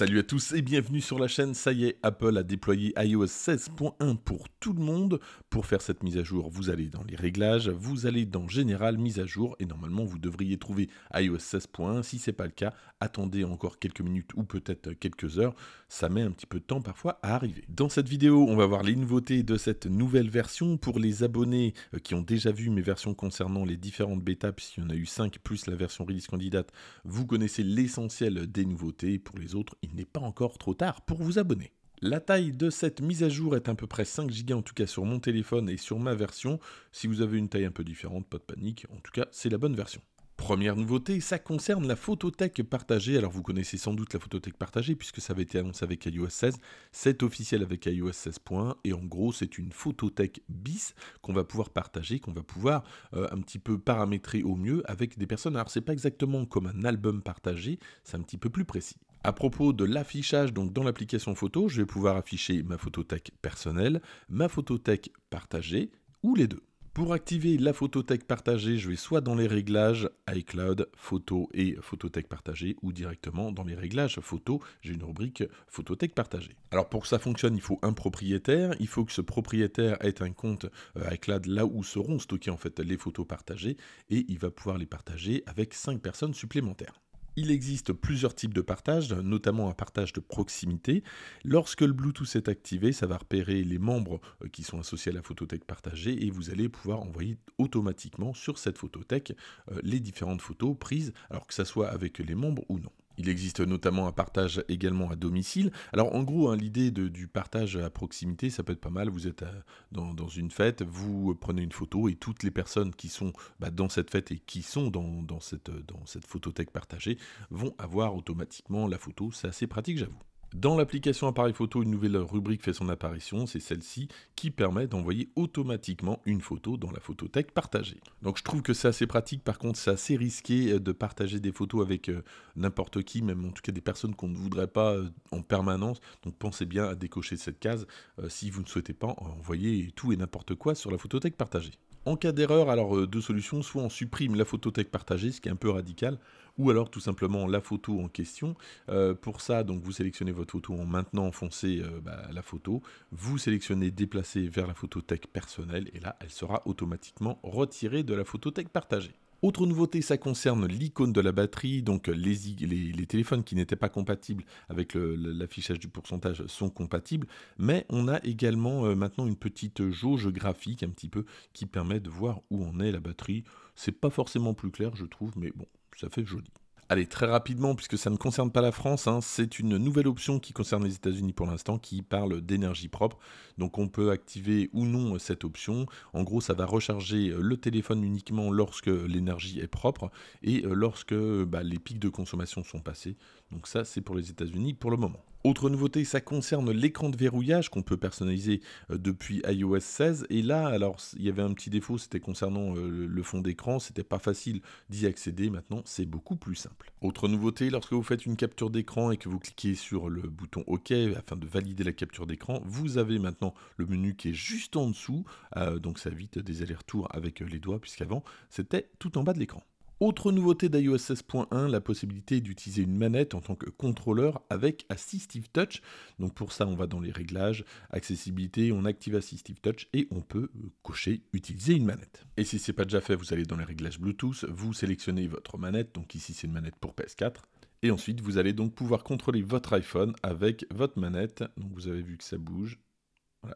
Salut à tous et bienvenue sur la chaîne. Ça y est, Apple a déployé iOS 16.1 pour tout le monde. Pour faire cette mise à jour, vous allez dans les réglages, vous allez dans Général, mise à jour et normalement vous devriez trouver iOS 16.1. Si ce n'est pas le cas, attendez encore quelques minutes ou peut-être quelques heures. Ça met un petit peu de temps parfois à arriver. Dans cette vidéo, on va voir les nouveautés de cette nouvelle version. Pour les abonnés euh, qui ont déjà vu mes versions concernant les différentes bêtas, puisqu'il y en a eu 5 plus la version release candidate, vous connaissez l'essentiel des nouveautés. Pour les autres, il il n'est pas encore trop tard pour vous abonner. La taille de cette mise à jour est à peu près 5 Go en tout cas sur mon téléphone et sur ma version. Si vous avez une taille un peu différente, pas de panique, en tout cas c'est la bonne version. Première nouveauté, ça concerne la photothèque partagée. Alors vous connaissez sans doute la photothèque partagée puisque ça avait été annoncé avec iOS 16. C'est officiel avec iOS 16.1 et en gros c'est une photothèque bis qu'on va pouvoir partager, qu'on va pouvoir euh, un petit peu paramétrer au mieux avec des personnes. Alors c'est pas exactement comme un album partagé, c'est un petit peu plus précis. À propos de l'affichage, donc dans l'application photo, je vais pouvoir afficher ma photothèque personnelle, ma photothèque partagée ou les deux. Pour activer la photothèque partagée, je vais soit dans les réglages iCloud, photo et photothèque partagée, ou directement dans les réglages photo, j'ai une rubrique photothèque partagée. Alors pour que ça fonctionne, il faut un propriétaire, il faut que ce propriétaire ait un compte euh, iCloud là où seront stockées en fait les photos partagées, et il va pouvoir les partager avec cinq personnes supplémentaires il existe plusieurs types de partage, notamment un partage de proximité. Lorsque le Bluetooth est activé, ça va repérer les membres euh, qui sont associés à la photothèque partagée et vous allez pouvoir envoyer automatiquement sur cette photothèque euh, les différentes photos prises, alors que ce soit avec les membres ou non. Il existe notamment un partage également à domicile. Alors en gros, hein, l'idée du partage à proximité, ça peut être pas mal. Vous êtes euh, dans, une fête, vous prenez une photo et toutes les personnes qui sont bah, dans cette fête et qui sont dans, dans, cette, dans cette photothèque partagée vont avoir automatiquement la photo. C'est assez pratique, j'avoue. Dans l'application appareil photo, une nouvelle rubrique fait son apparition, c'est celle-ci qui permet d'envoyer automatiquement une photo dans la photothèque partagée. Donc je trouve que c'est assez pratique, par contre c'est assez risqué euh, de partager des photos avec euh, n'importe qui, même en tout cas des personnes qu'on ne voudrait pas euh, en permanence, donc pensez bien à décocher cette case si vous ne souhaitez pas envoyer tout et n'importe quoi sur la photothèque partagée. En cas d'erreur, alors euh, deux solutions, soit on supprime la photothèque partagée, ce qui est un peu radical, ou alors tout simplement la photo en question. Euh, pour ça, donc vous sélectionnez votre photo en maintenant enfoncé euh, bah, la photo, vous sélectionnez déplacer vers la photothèque personnelle et là elle sera automatiquement retirée de la photothèque partagée. Autre nouveauté, ça concerne l'icône de la batterie. Donc euh, les, téléphones qui n'étaient pas compatibles avec l'affichage du pourcentage sont compatibles. Mais on a également euh, maintenant une petite jauge graphique un petit peu qui permet de voir où en est la batterie. C'est pas forcément plus clair, je trouve, mais bon, ça fait joli. Allez, très rapidement, puisque ça ne concerne pas la France, hein, c'est une nouvelle option qui concerne les États-Unis pour l'instant, qui parle d'énergie propre. Donc on peut activer ou non cette option. En gros, ça va recharger euh, le téléphone uniquement lorsque l'énergie est propre et euh, lorsque bah, les pics de consommation sont passés. Donc ça, c'est pour les États-Unis pour le moment. Autre nouveauté, ça concerne l'écran de verrouillage qu'on peut personnaliser euh, depuis iOS 16. Et là, alors, il y avait un petit défaut, c'était concernant euh, le fond d'écran, c'était pas facile d'y accéder. Maintenant, c'est beaucoup plus simple. Autre nouveauté, lorsque vous faites une capture d'écran et que vous cliquez sur le bouton OK afin de valider la capture d'écran, vous avez maintenant le menu qui est juste en dessous. Euh, donc ça évite des allers-retours avec les doigts, puisqu'avant, c'était tout en bas de l'écran. Autre nouveauté d'iOS 16.1, la possibilité d'utiliser une manette en tant que contrôleur avec Assistive Touch. Donc pour ça, on va dans les réglages, accessibilité, on active Assistive Touch et on peut euh, cocher utiliser une manette. Et si ce n'est pas déjà fait, vous allez dans les réglages Bluetooth, vous sélectionnez votre manette, donc ici c'est une manette pour PS4. Et ensuite, vous allez donc pouvoir contrôler votre iPhone avec votre manette. Donc vous avez vu que ça bouge.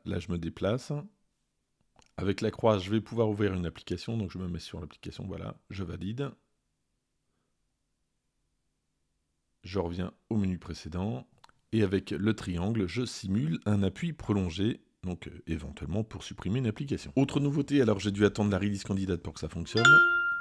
là, je me déplace. Avec la croix, je vais pouvoir ouvrir une application. Donc je me mets sur l'application, voilà, je valide. Je reviens au menu précédent. Et avec le triangle, je simule un appui prolongé, donc euh, éventuellement pour supprimer une application. Autre nouveauté, alors j'ai dû attendre la release candidate pour que ça fonctionne.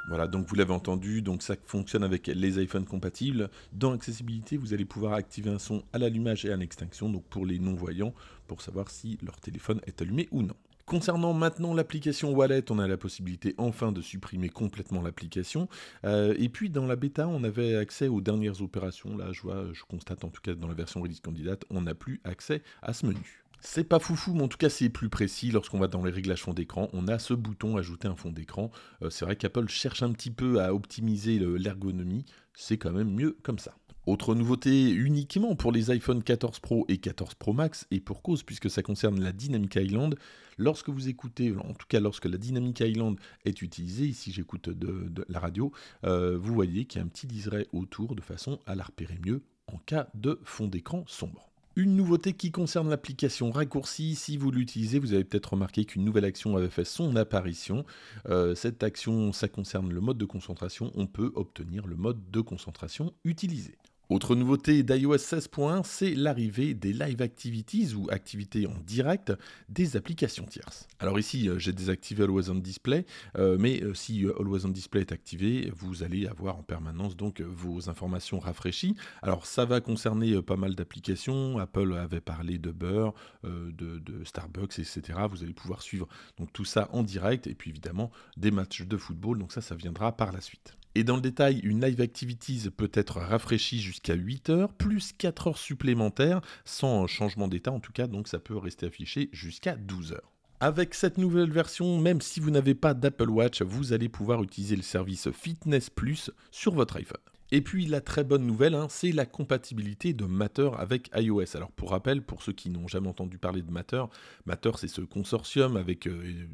Voilà, donc vous l'avez entendu, donc ça fonctionne avec les iPhones compatibles. Dans Accessibilité, vous allez pouvoir activer un son à l'allumage et à l'extinction, donc pour les non-voyants, pour savoir si leur téléphone est allumé ou non. Concernant maintenant l'application Wallet, on a la possibilité enfin de supprimer complètement l'application. Euh, et puis dans la bêta, on avait accès aux dernières opérations. Là, je vois, je constate en tout cas dans la version release candidate, on n'a plus accès à ce menu. C'est pas foufou, mais en tout cas c'est plus précis. Lorsqu'on va dans les réglages fond d'écran, on a ce bouton ajouter un fond d'écran. Euh, c'est vrai qu'Apple cherche un petit peu à optimiser l'ergonomie. C'est quand même mieux comme ça. Autre nouveauté uniquement pour les iPhone 14 Pro et 14 Pro Max, et pour cause puisque ça concerne la Dynamic Island, lorsque vous écoutez, en tout cas lorsque la Dynamic Island est utilisée, ici j'écoute de, la radio, euh, vous voyez qu'il y a un petit liseré autour de façon à la repérer mieux en cas de fond d'écran sombre. Une nouveauté qui concerne l'application raccourci, si vous l'utilisez, vous avez peut-être remarqué qu'une nouvelle action avait fait son apparition. Euh, cette action, ça concerne le mode de concentration, on peut obtenir le mode de concentration utilisé. Autre nouveauté d'iOS 16.1, c'est l'arrivée des live activities ou activités en direct des applications tierces. Alors ici, euh, j'ai désactivé Always on Display, euh, mais euh, si Always on Display est activé, vous allez avoir en permanence donc vos informations rafraîchies. Alors ça va concerner pas mal d'applications. Apple avait parlé de Beurre, de, Starbucks, etc. Vous allez pouvoir suivre donc tout ça en direct et puis évidemment des matchs de football. Donc ça, ça viendra par la suite. Et dans le détail, une Live Activities peut être rafraîchie jusqu'à 8 heures, plus 4 heures supplémentaires, sans changement d'état en tout cas, donc ça peut rester affiché jusqu'à 12 heures. Avec cette nouvelle version, même si vous n'avez pas d'Apple Watch, vous allez pouvoir utiliser le service Fitness Plus sur votre iPhone. Et puis la très bonne nouvelle, hein, c'est la compatibilité de Matter avec iOS. Alors pour rappel, pour ceux qui n'ont jamais entendu parler de Matter, Matter c'est ce consortium avec euh,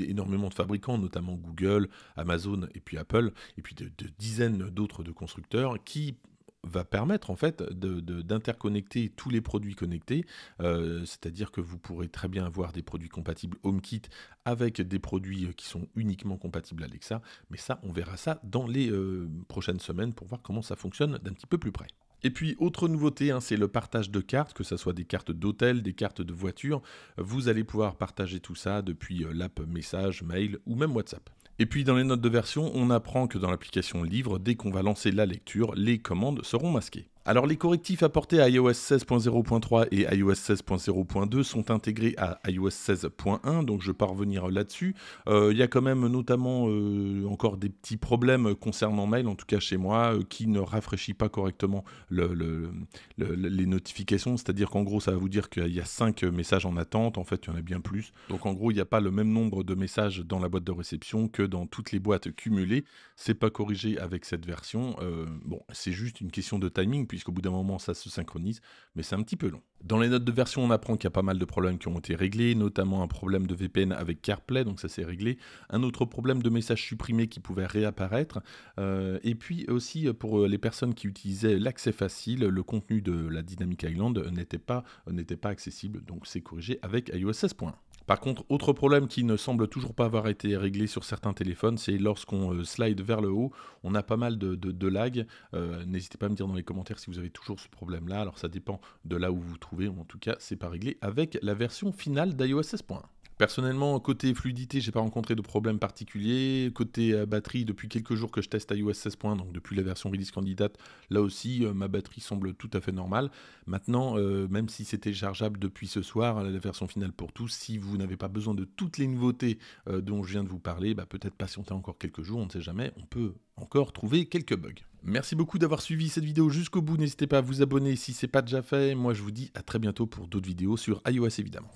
énormément de fabricants, notamment Google, Amazon et puis Apple, et puis de, dizaines d'autres de constructeurs qui va permettre en fait d'interconnecter tous les produits connectés, euh, c'est-à-dire que vous pourrez très bien avoir des produits compatibles HomeKit avec des produits qui sont uniquement compatibles Alexa, mais ça on verra ça dans les euh, prochaines semaines pour voir comment ça fonctionne d'un petit peu plus près. Et puis, autre nouveauté, hein, c'est le partage de cartes, que ce soit des cartes d'hôtel, des cartes de voiture. Vous allez pouvoir partager tout ça depuis euh, l'app Message, Mail ou même WhatsApp. Et puis dans les notes de version, on apprend que dans l'application Livre, dès qu'on va lancer la lecture, les commandes seront masquées. Alors les correctifs apportés à iOS 16.0.3 et iOS 16.0.2 sont intégrés à iOS 16.1, donc je ne vais pas revenir là-dessus. Euh, il y a quand même notamment euh, encore des petits problèmes concernant Mail, en tout cas chez moi, euh, qui ne rafraîchit pas correctement les notifications, c'est-à-dire qu'en gros ça va vous dire qu'il y a 5 messages en attente, en fait il y en a bien plus. Donc en gros il n'y a pas le même nombre de messages dans la boîte de réception que dans toutes les boîtes cumulées. C'est pas corrigé avec cette version. bon, c'est juste une question de timing puisqu'au bout d'un moment ça se synchronise, mais c'est un petit peu long. Dans les notes de version, on apprend qu'il y a pas mal de problèmes qui ont été réglés, notamment un problème de VPN avec CarPlay, donc ça s'est réglé, un autre problème de messages supprimés qui pouvait réapparaître, euh, et puis aussi pour les personnes qui utilisaient l'accès facile, le contenu de la Dynamic Island n'était pas, n'était pas accessible, donc c'est corrigé avec iOS 16.1. Par contre, autre problème qui ne semble toujours pas avoir été réglé sur certains téléphones, c'est lorsqu'on euh, slide vers le haut, on a pas mal de, de, lag. Euh, n'hésitez pas à me dire dans les commentaires si vous avez toujours ce problème-là. Alors ça dépend de là où vous vous trouvez, en tout cas, c'est pas réglé avec la version finale d'iOS 16.1. Personnellement, côté fluidité, j'ai pas rencontré de problème particulier. Côté euh, batterie, depuis quelques jours que je teste iOS 16.1, donc depuis la version release candidate, là aussi, euh, ma batterie semble tout à fait normale. Maintenant, euh, même si c'était chargeable depuis ce soir, la version finale pour tous, si vous n'avez pas besoin de toutes les nouveautés dont je viens de vous parler, bah, peut-être patienter encore quelques jours, on ne sait jamais, on peut encore trouver quelques bugs. Merci beaucoup d'avoir suivi cette vidéo jusqu'au bout, n'hésitez pas à vous abonner si c'est pas déjà fait. Moi, je vous dis à très bientôt pour d'autres vidéos sur iOS évidemment.